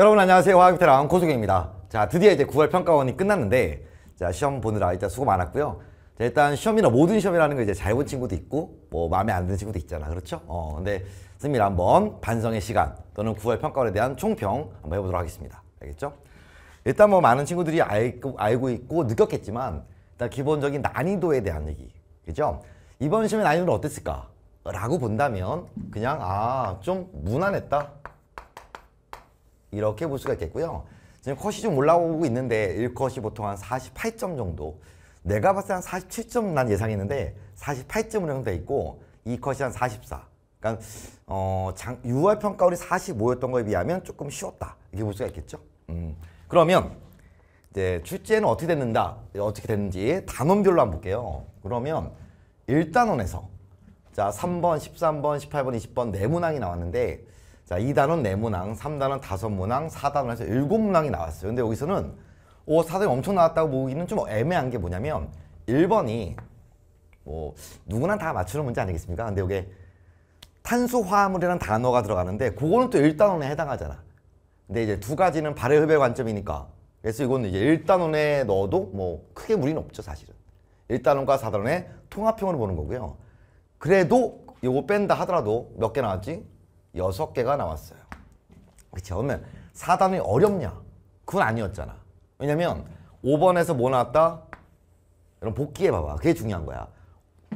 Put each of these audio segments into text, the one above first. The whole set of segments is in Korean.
여러분 안녕하세요 화학비테랑 고수경입니다 자 드디어 이제 9월 평가원이 끝났는데 자 시험 보느라 일단 수고 많았고요 자, 일단 시험이나 모든 시험이라는 거 이제 잘 본 친구도 있고 뭐 마음에 안 드는 친구도 있잖아 그렇죠? 어 근데 선생님 한번 반성의 시간 또는 9월 평가원에 대한 총평 한번 해보도록 하겠습니다 알겠죠? 일단 뭐 많은 친구들이 알고, 알고 있고 느꼈겠지만 일단 기본적인 난이도에 대한 얘기 그죠? 이번 시험의 난이도는 어땠을까? 라고 본다면 그냥 아 좀 무난했다 이렇게 볼 수가 있겠고요. 지금 컷이 좀 올라오고 있는데 1컷이 보통 한 48점 정도 내가 봤을 때 한 47점 난 예상했는데 48점으로 돼 있고 2 컷이 한 44. 그러니까 어, 6월 평가율이 45였던 거에 비하면 조금 쉬웠다 이렇게 볼 수가 있겠죠. 음. 그러면 이제 출제는 어떻게 됐는가 어떻게 됐는지 단원별로 한번 볼게요. 그러면 1단원에서 자 3번, 13번, 18번, 20번 네 문항이 나왔는데 자, 2단원 4문항, 3단원 5문항, 4단원 에서 7문항이 나왔어요. 근데 여기서는 오, 4단이 원 엄청 나왔다고 보기는 좀 애매한 게 뭐냐면 1번이 뭐 누구나 다 맞추는 문제 아니겠습니까? 근데 이게 탄소화물이라는 단어가 들어가는데 그거는 또 1단원에 해당하잖아. 근데 이제 두 가지는 발의 흡의 관점이니까 그래서 이거는 이제 1단원에 넣어도 뭐 크게 무리는 없죠 사실은 1단원과 4단원의 통합형으로 보는 거고요 그래도 이거 뺀다 하더라도 몇 개 나왔지? 여섯 개가 나왔어요. 그렇 그러면 4단이 어렵냐? 그건 아니었잖아. 왜냐면 5번에서 뭐 나왔다? 여러분 복기해 봐봐. 그게 중요한 거야.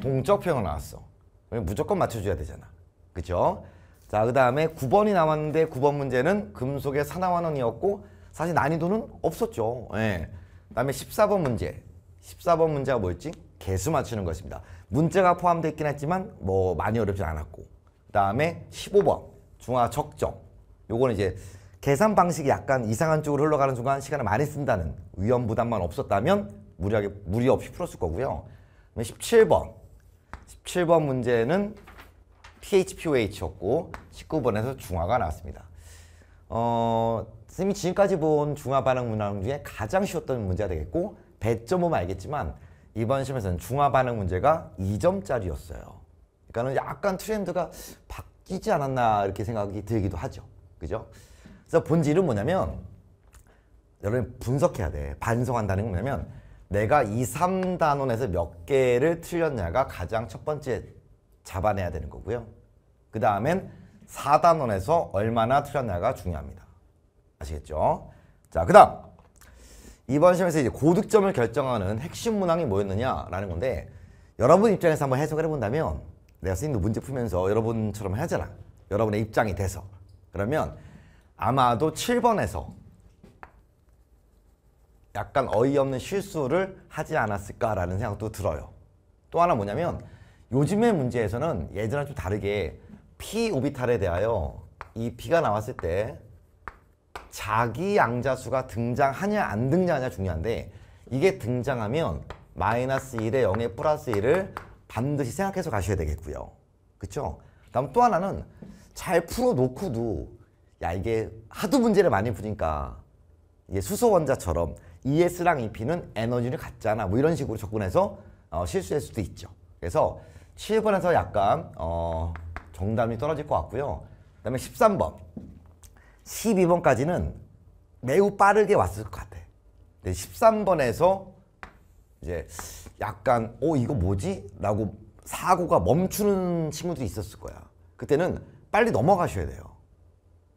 동적 표현 나왔어. 무조건 맞춰줘야 되잖아. 그렇 자, 그 다음에 9번이 나왔는데 9번 문제는 금속의 산화환원이었고 사실 난이도는 없었죠. 예. 그 다음에 14번 문제. 14번 문제가 뭐였지? 개수 맞추는 것입니다. 문제가 포함되어 있긴 했지만 뭐 많이 어렵진 않았고 다음에 15번 중화 적정 요거는 이제 계산 방식이 약간 이상한 쪽으로 흘러가는 순간 시간을 많이 쓴다는 위험 부담만 없었다면 무리하게 무리 없이 풀었을 거고요. 17번 17번 문제는 PHPOH였고 19번에서 중화가 나왔습니다. 어, 선생님이 지금까지 본 중화 반응 문항 중에 가장 쉬웠던 문제가 되겠고 배점 은 알겠지만 이번 시험에서는 중화 반응 문제가 2점짜리였어요. 그러니까는 약간 트렌드가 바뀌지 않았나 이렇게 생각이 들기도 하죠. 그죠? 그래서 본질은 뭐냐면 여러분 분석해야 돼. 반성한다는 건 뭐냐면 내가 이 삼단원에서몇 개를 틀렸냐가 가장 첫 번째 잡아내야 되는 거고요. 그 다음엔 사단원에서 얼마나 틀렸냐가 중요합니다. 아시겠죠? 자, 그 다음 이번 시험에서 이제 고득점을 결정하는 핵심 문항이 뭐였느냐라는 건데 여러분 입장에서 한번 해석을 해본다면 내가 스님도 문제 풀면서 여러분처럼 하잖아. 여러분의 입장이 돼서. 그러면 아마도 7번에서 약간 어이없는 실수를 하지 않았을까라는 생각도 들어요. 또 하나 뭐냐면 요즘의 문제에서는 예전랑 좀 다르게 p 오비탈에 대하여 이 P가 나왔을 때 자기 양자수가 등장하냐 안 등장하냐 중요한데 이게 등장하면 마이너스 1에 0에 플러스 1을 반드시 생각해서 가셔야 되겠고요. 그렇죠? 다음 또 하나는 잘 풀어놓고도 야 이게 하도 문제를 많이 푸니까 이게 수소원자처럼 ES랑 EP는 에너지를 같잖아 뭐 이런 식으로 접근해서 어, 실수할 수도 있죠. 그래서 7번에서 약간 어, 정답이 떨어질 것 같고요. 그 다음에 13번, 12번까지는 매우 빠르게 왔을 것 같아. 근데 13번에서 이제 약간 어 이거 뭐지? 라고 사고가 멈추는 친구들이 있었을 거야. 그때는 빨리 넘어가셔야 돼요.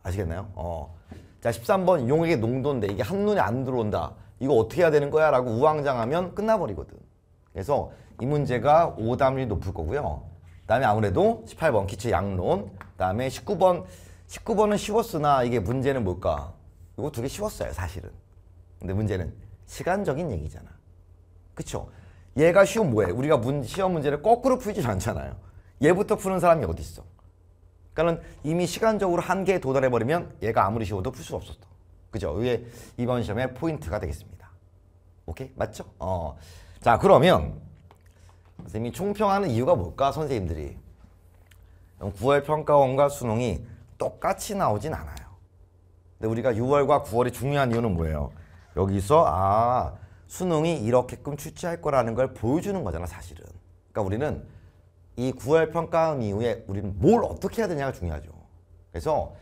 아시겠나요? 어. 자, 13번 용에게 농도인데 이게 한눈에 안 들어온다. 이거 어떻게 해야 되는 거야? 라고 우왕장하면 끝나버리거든. 그래서 이 문제가 오답률이 높을 거고요. 그 다음에 아무래도 18번 기체 양론 그 다음에 19번 19번은 쉬웠으나 이게 문제는 뭘까? 이거 두 개 쉬웠어요 사실은 근데 문제는 시간적인 얘기잖아 그쵸? 얘가 쉬운 뭐예요 우리가 문, 시험 문제를 거꾸로 풀지 않잖아요. 얘부터 푸는 사람이 어디 있어? 그러니까는 이미 시간적으로 한계에 도달해버리면 얘가 아무리 쉬워도 풀 수 없었다. 그죠? 이게 이번 시험의 포인트가 되겠습니다. 오케이? 맞죠? 어. 자, 그러면 선생님이 총평하는 이유가 뭘까? 선생님들이. 9월 평가원과 수능이 똑같이 나오진 않아요. 근데 우리가 6월과 9월이 중요한 이유는 뭐예요? 여기서 아 수능이 이렇게끔 출제할 거라는 걸 보여주는 거잖아 사실은. 그러니까 우리는 이 9월 평가 이후에 우리는 뭘 어떻게 해야 되냐가 중요하죠. 그래서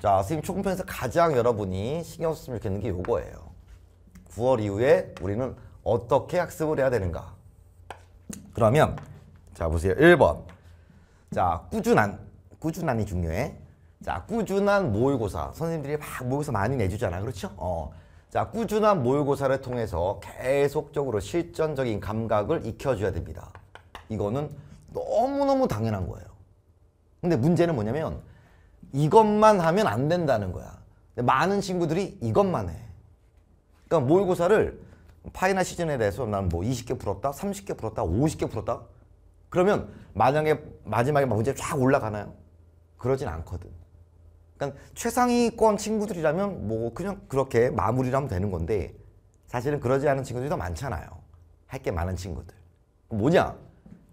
자 선생님 초급편에서 가장 여러분이 신경 쓰으면 좋겠는 게 요거예요. 9월 이후에 우리는 어떻게 학습을 해야 되는가. 그러면 자 보세요. 1번 자 꾸준한 꾸준한이 중요해. 자 꾸준한 모의고사 선생님들이 막 모의고사 많이 내주잖아 그렇죠? 어 자, 꾸준한 모의고사를 통해서 계속적으로 실전적인 감각을 익혀줘야 됩니다. 이거는 너무너무 당연한 거예요. 근데 문제는 뭐냐면 이것만 하면 안 된다는 거야. 많은 친구들이 이것만 해. 그러니까 모의고사를 파이널 시즌에 대해서 나는 뭐 20개 풀었다, 30개 풀었다, 50개 풀었다. 그러면 만약에 마지막에 문제 쫙 올라가나요? 그러진 않거든. 그냥 최상위권 친구들이라면 뭐 그냥 그렇게 마무리를 하면 되는 건데 사실은 그러지 않은 친구들이 더 많잖아요. 할 게 많은 친구들. 뭐냐?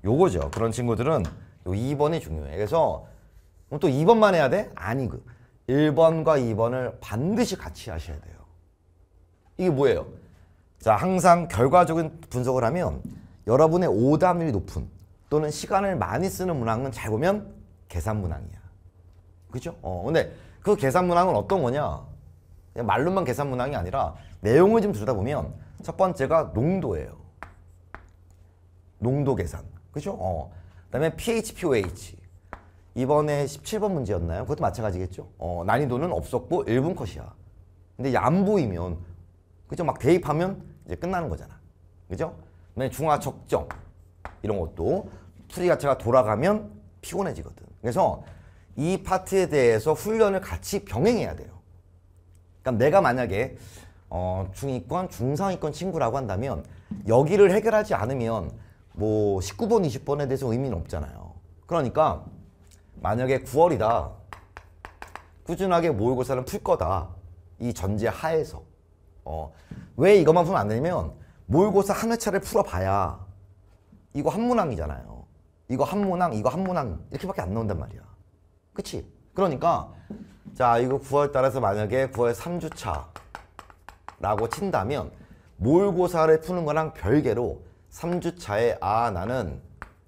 요거죠. 그런 친구들은 요 2번이 중요해. 그래서 또 2번만 해야 돼? 아니 그 1번과 2번을 반드시 같이 하셔야 돼요. 이게 뭐예요? 자, 항상 결과적인 분석을 하면 여러분의 오답률이 높은 또는 시간을 많이 쓰는 문항은 잘 보면 계산 문항이야. 그죠? 어, 근데 그 계산 문항은 어떤 거냐? 그냥 말로만 계산 문항이 아니라 내용을 좀 들여다보면 첫 번째가 농도예요. 농도 계산. 그죠? 어. 그다음에 PHPOH. 이번에 17번 문제였나요? 그것도 마찬가지겠죠. 어, 난이도는 없었고 1분 컷이야. 근데 안 보이면 그죠? 막 대입하면 이제 끝나는 거잖아. 그죠? 그다음에 중화 적정 이런 것도 풀이 자체가 돌아가면 피곤해지거든. 그래서 이 파트에 대해서 훈련을 같이 병행해야 돼요. 그러니까 내가 만약에 어, 중위권, 중상위권 친구라고 한다면 여기를 해결하지 않으면 뭐 19번, 20번에 대해서 의미는 없잖아요. 그러니까 만약에 9월이다. 꾸준하게 모의고사를 풀 거다. 이 전제 하에서. 어, 왜 이것만 풀면 안 되냐면 모의고사 한 회차를 풀어봐야 이거 한 문항이잖아요. 이거 한 문항, 이거 한 문항 이렇게밖에 안 나온단 말이야. 그치? 그러니까 자 이거 9월 달에서 만약에 9월 3주차 라고 친다면 모의고사를 푸는 거랑 별개로 3주차에 아 나는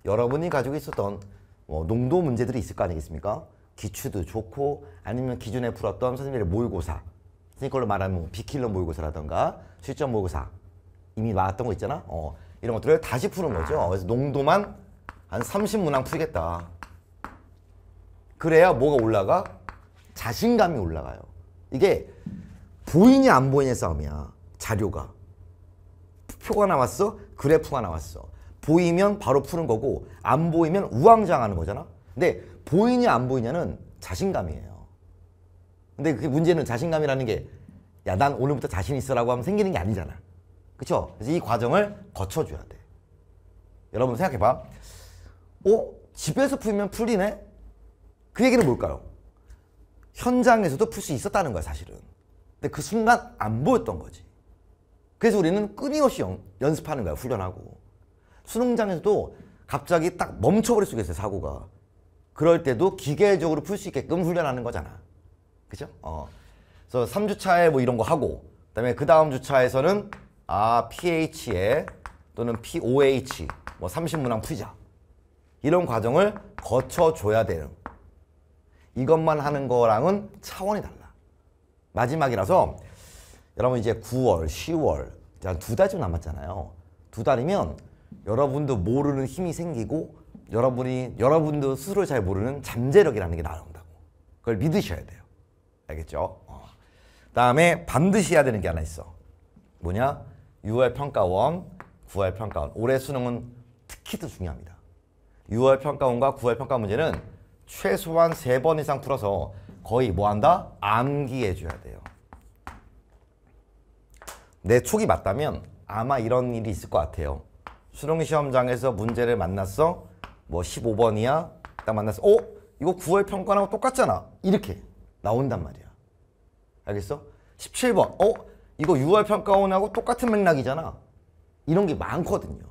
여러분이 가지고 있었던 뭐 농도 문제들이 있을 거 아니겠습니까? 기출도 좋고 아니면 기존에 풀었던 선생님의 모의고사 스니컬로 말하면 뭐 비킬러 모의고사라던가 실전 모의고사 이미 나왔던 거 있잖아 어, 이런 것들을 다시 푸는 거죠 그래서 농도만 한 30문항 풀겠다 그래야 뭐가 올라가? 자신감이 올라가요. 이게 보이니 안 보이니 싸움이야. 자료가. 표가 나왔어? 그래프가 나왔어. 보이면 바로 푸는 거고 안 보이면 우왕좌왕하는 거잖아. 근데 보이냐 안 보이냐는 자신감이에요. 근데 그 문제는 자신감이라는 게야난 오늘부터 자신 있어라고 하면 생기는 게 아니잖아. 그쵸 그래서 이 과정을 거쳐줘야 돼. 여러분 생각해봐. 어? 집에서 풀면 풀리네? 그 얘기는 뭘까요? 현장에서도 풀 수 있었다는 거야 사실은. 근데 그 순간 안 보였던 거지. 그래서 우리는 끊임없이 연, 연습하는 거야 훈련하고. 수능장에서도 갑자기 딱 멈춰버릴 수 있어요 사고가. 그럴 때도 기계적으로 풀 수 있게끔 훈련하는 거잖아. 그죠? 어. 그래서 3주차에 뭐 이런 거 하고 그다음에 그 다음 주차에서는 아 pH에 또는 POH 뭐 30문항 풀자. 이런 과정을 거쳐줘야 되는 이것만 하는 거랑은 차원이 달라. 마지막이라서 여러분 이제 9월, 10월 두 달쯤 남았잖아요. 두 달이면 여러분도 모르는 힘이 생기고 여러분이 여러분도 스스로 잘 모르는 잠재력이라는 게 나온다고. 그걸 믿으셔야 돼요. 알겠죠? 어. 다음에 반드시 해야 되는 게 하나 있어. 뭐냐? 6월 평가원, 9월 평가원. 올해 수능은 특히더 중요합니다. 6월 평가원과 9월 평가 문제는 최소한 세 번 이상 풀어서 거의 뭐 한다? 암기해 줘야 돼요. 내 촉이 맞다면 아마 이런 일이 있을 것 같아요. 수능 시험장에서 문제를 만났어. 뭐 15번이야. 딱 만났어. 어? 이거 9월 평가랑 똑같잖아. 이렇게 나온단 말이야. 알겠어? 17번. 어? 이거 6월 평가원하고 똑같은 맥락이잖아. 이런 게 많거든요.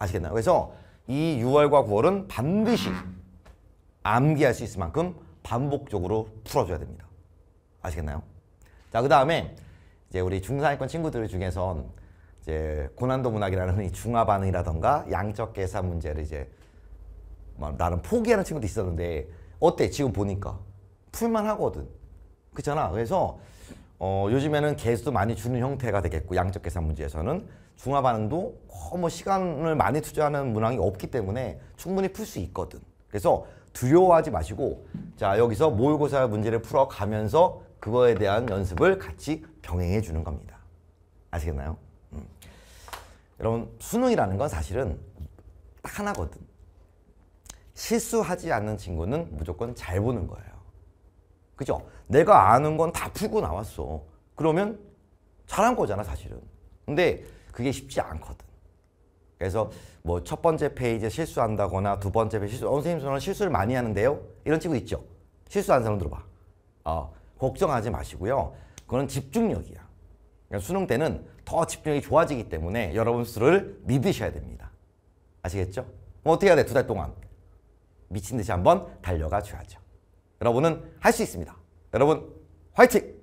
아시겠나요? 그래서 이 6월과 9월은 반드시 암기할 수 있을 만큼 반복적으로 풀어줘야 됩니다. 아시겠나요? 자, 그 다음에 이제 우리 중상위권 친구들 중에선 이제 고난도 문학이라는 이 중화 반응이라던가 양적 계산 문제를 이제 뭐 나는 포기하는 친구도 있었는데 어때? 지금 보니까 풀만 하거든. 그렇잖아. 그래서 어, 요즘에는 개수도 많이 주는 형태가 되겠고 양적 계산 문제에서는 중화 반응도 너무 뭐 시간을 많이 투자하는 문항이 없기 때문에 충분히 풀 수 있거든. 그래서 두려워하지 마시고 자 여기서 모의고사 문제를 풀어가면서 그거에 대한 연습을 같이 병행해 주는 겁니다. 아시겠나요? 음. 여러분 수능이라는 건 사실은 딱 하나거든. 실수하지 않는 친구는 무조건 잘 보는 거예요. 그죠? 내가 아는 건 다 풀고 나왔어. 그러면 잘한 거잖아 사실은. 근데 그게 쉽지 않거든. 그래서 뭐 첫 번째 페이지에 실수한다거나 두 번째 페이지 실수. 어, 선생님 저는 실수를 많이 하는데요. 이런 친구 있죠. 실수한 사람 들어봐. 어, 걱정하지 마시고요. 그건 집중력이야. 그러니까 수능 때는 더 집중력이 좋아지기 때문에 여러분 수를 믿으셔야 됩니다. 아시겠죠? 그 어떻게 해야 돼? 두 달 동안. 미친 듯이 한번 달려가 줘야죠. 여러분은 할 수 있습니다. 여러분 화이팅!